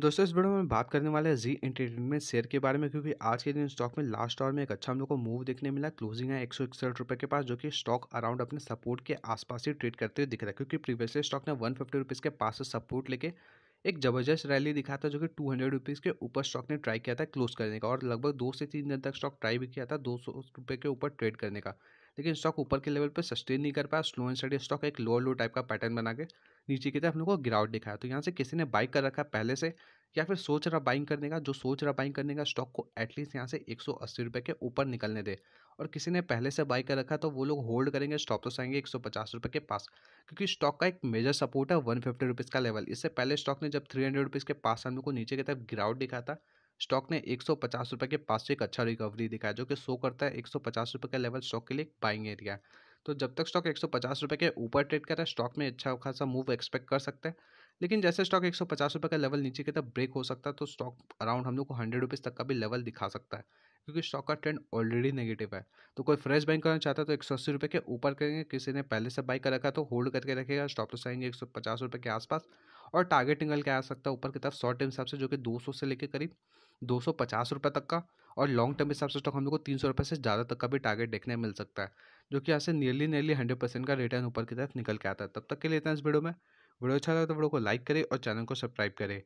दोस्तों इस वीडियो में बात करने वाले हैं जी एंटरटेनमेंट शेयर के बारे में क्योंकि आज के दिन स्टॉक में लास्ट आवर में एक अच्छा हम लोग को मूव देखने मिला क्लोजिंग है एक सौ इकसठ रुपये के पास जो कि स्टॉक अराउंड अपने सपोर्ट के आसपास ही ट्रेड करते हुए दिख रहा है क्योंकि प्रीवियसली स्टॉक ने वन फिफ्टी रुपीज़ के पास से सपोर्ट लेके एक जबरदस्त रैली दिखा था जो कि टू हंड्रेड रुपीज़ के ऊपर स्टॉक ने ट्राई किया था क्लोज करने का और लगभग दो से तीन दिन तक स्टॉक ट्राई भी किया था दो सौ रुपये के ऊपर ट्रेड करने का लेकिन स्टॉक ऊपर के लेवल पर सस्टेन नहीं कर पाया स्लो एंड स्टडी स्टॉक एक लोअर लो टाइप का पैटर्न बना के नीचे की तरफ हम लोग को गिरावट दिखाया तो यहाँ से किसी ने बाइक कर रखा पहले से या फिर सोच रहा बाइंग करने का जो सोच रहा बाइंग करने का स्टॉक को एटलीस्ट यहाँ से एक रुपए के ऊपर निकलने दे और किसी ने पहले से बाई कर रखा तो वो लोग होल्ड करेंगे स्टॉप तो आएंगे एक रुपए के पास क्योंकि स्टॉक का एक मेजर सपोर्ट है वन फिफ्टी रुपीज़ का लेवल इससे पहले स्टॉक ने जब थ्री हंड्रेड रुपीज़ के पास हम लोग को नीचे की तरफ गिरावट दिखा था स्टॉक ने एक सौ पचास के पास से एक अच्छा रिकवरी दिखाया जो कि शो करता है एक सौ पचास रुपये का लेवल स्टॉक के लिए बाइंग एरिया है तो जब तक स्टॉक एक सौ पचास रुपये के ऊपर ट्रेड कर रहा है स्टॉक में अच्छा खासा मूव एक्सपेक्ट कर सकते हैं लेकिन जैसे स्टॉक एक सौ पचास रुपये का लेवल नीचे की तरफ ब्रेक हो सकता है तो स्टॉक अराउंड हम लोग को हंड्रेड रुपीज़ तक का भी लेवल दिखा सकता है क्योंकि स्टॉक का ट्रेंड ऑलरेडी नेगेटिव है तो कोई फ्रेश बाइंग करना चाहता है तो एक सौ अस्सी रुपये के ऊपर करेंगे किसी ने पहले से बाई कर रखा तो होल्ड करके रखेगा स्टॉप तो आएंगे एक सौ पचास रुपये के आसपास और टारगेट निकल के आ सकता है ऊपर की तरफ शॉर्ट टर्म हिसाब से जो कि 200 से लेकर करीब दो सौ तक का और लॉन्ग टर्म हिसाब से स्टॉक हम लोग को तीन सौ से ज़्यादा तक का भी टारगेट देखने मिल सकता है जो कि यहाँ से नियरली नियरली हंड्रेड परसेंट का रिटर्न ऊपर की तरफ निकल के आता है तब तक के लिए इतना इस वीडियो में वीडियो अच्छा लगा तो वीडियो को लाइक करें और चैनल को सब्सक्राइब करें